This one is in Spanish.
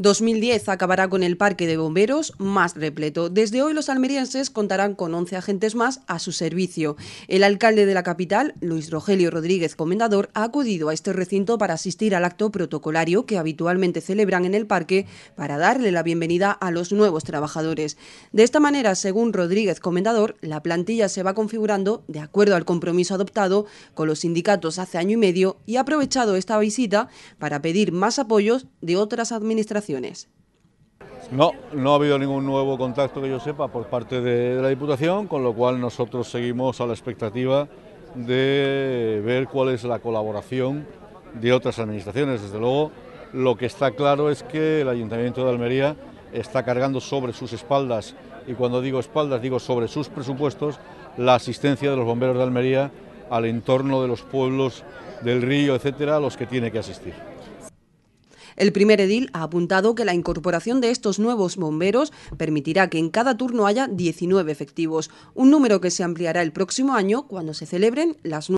2010 acabará con el parque de bomberos más repleto. Desde hoy los almerienses contarán con 11 agentes más a su servicio. El alcalde de la capital, Luis Rogelio Rodríguez Comendador, ha acudido a este recinto para asistir al acto protocolario que habitualmente celebran en el parque para darle la bienvenida a los nuevos trabajadores. De esta manera, según Rodríguez Comendador, la plantilla se va configurando de acuerdo al compromiso adoptado con los sindicatos hace año y medio y ha aprovechado esta visita para pedir más apoyos de otras administraciones no, no ha habido ningún nuevo contacto que yo sepa por parte de la Diputación, con lo cual nosotros seguimos a la expectativa de ver cuál es la colaboración de otras administraciones. Desde luego, lo que está claro es que el Ayuntamiento de Almería está cargando sobre sus espaldas, y cuando digo espaldas digo sobre sus presupuestos, la asistencia de los bomberos de Almería al entorno de los pueblos del río, etcétera, a los que tiene que asistir. El primer edil ha apuntado que la incorporación de estos nuevos bomberos permitirá que en cada turno haya 19 efectivos, un número que se ampliará el próximo año cuando se celebren las